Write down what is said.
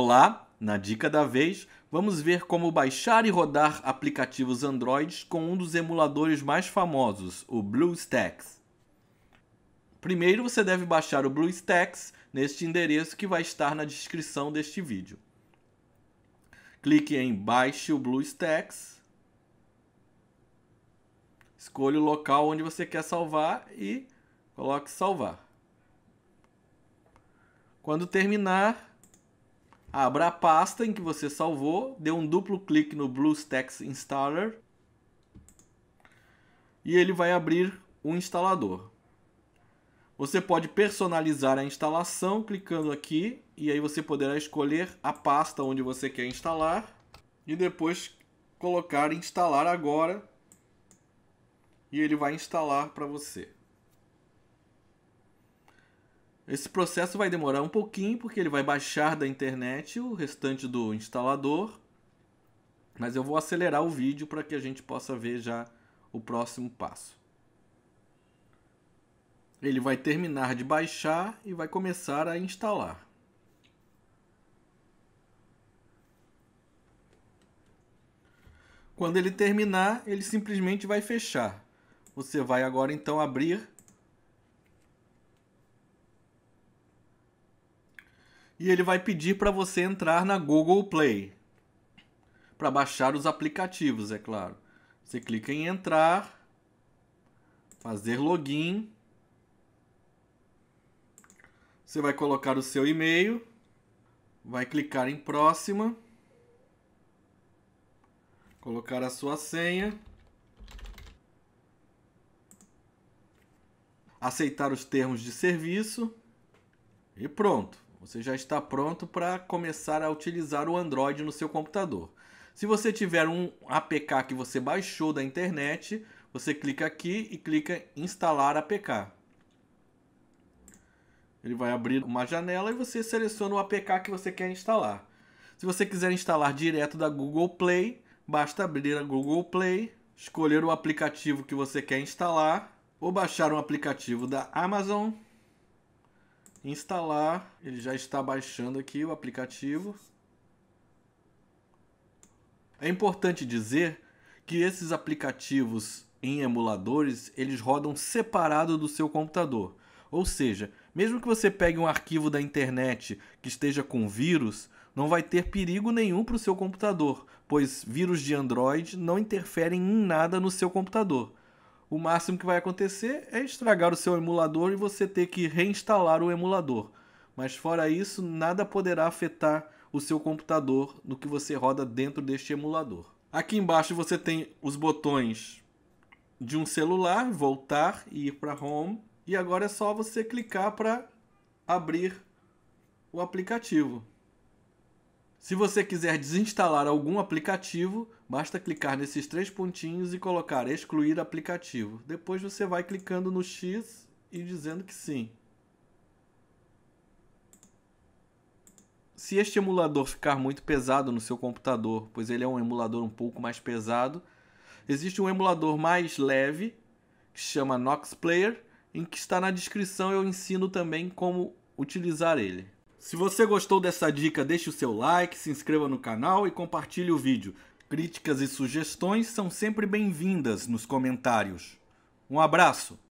Olá, na dica da vez, vamos ver como baixar e rodar aplicativos Android com um dos emuladores mais famosos, o BlueStacks. Primeiro você deve baixar o BlueStacks neste endereço que vai estar na descrição deste vídeo. Clique em Baixe o BlueStacks. Escolha o local onde você quer salvar e coloque salvar. Quando terminar, Abra a pasta em que você salvou, dê um duplo clique no BlueStacks Installer e ele vai abrir o um instalador. Você pode personalizar a instalação clicando aqui e aí você poderá escolher a pasta onde você quer instalar e depois colocar instalar agora e ele vai instalar para você. Esse processo vai demorar um pouquinho, porque ele vai baixar da internet o restante do instalador. Mas eu vou acelerar o vídeo para que a gente possa ver já o próximo passo. Ele vai terminar de baixar e vai começar a instalar. Quando ele terminar, ele simplesmente vai fechar. Você vai agora então abrir e ele vai pedir para você entrar na Google Play para baixar os aplicativos, é claro. Você clica em entrar, fazer login. Você vai colocar o seu e-mail, vai clicar em próxima, colocar a sua senha, aceitar os termos de serviço e pronto. Você já está pronto para começar a utilizar o Android no seu computador. Se você tiver um APK que você baixou da internet, você clica aqui e clica instalar APK. Ele vai abrir uma janela e você seleciona o APK que você quer instalar. Se você quiser instalar direto da Google Play, basta abrir a Google Play, escolher o aplicativo que você quer instalar ou baixar um aplicativo da Amazon instalar. Ele já está baixando aqui o aplicativo. É importante dizer que esses aplicativos em emuladores, eles rodam separado do seu computador. Ou seja, mesmo que você pegue um arquivo da internet que esteja com vírus, não vai ter perigo nenhum para o seu computador, pois vírus de Android não interferem em nada no seu computador o máximo que vai acontecer é estragar o seu emulador e você ter que reinstalar o emulador. Mas fora isso, nada poderá afetar o seu computador no que você roda dentro deste emulador. Aqui embaixo você tem os botões de um celular, voltar e ir para home, e agora é só você clicar para abrir o aplicativo. Se você quiser desinstalar algum aplicativo, basta clicar nesses três pontinhos e colocar excluir aplicativo. Depois você vai clicando no X e dizendo que sim. Se este emulador ficar muito pesado no seu computador, pois ele é um emulador um pouco mais pesado, existe um emulador mais leve que chama Nox Player, em que está na descrição eu ensino também como utilizar ele. Se você gostou dessa dica, deixe o seu like, se inscreva no canal e compartilhe o vídeo. Críticas e sugestões são sempre bem-vindas nos comentários. Um abraço!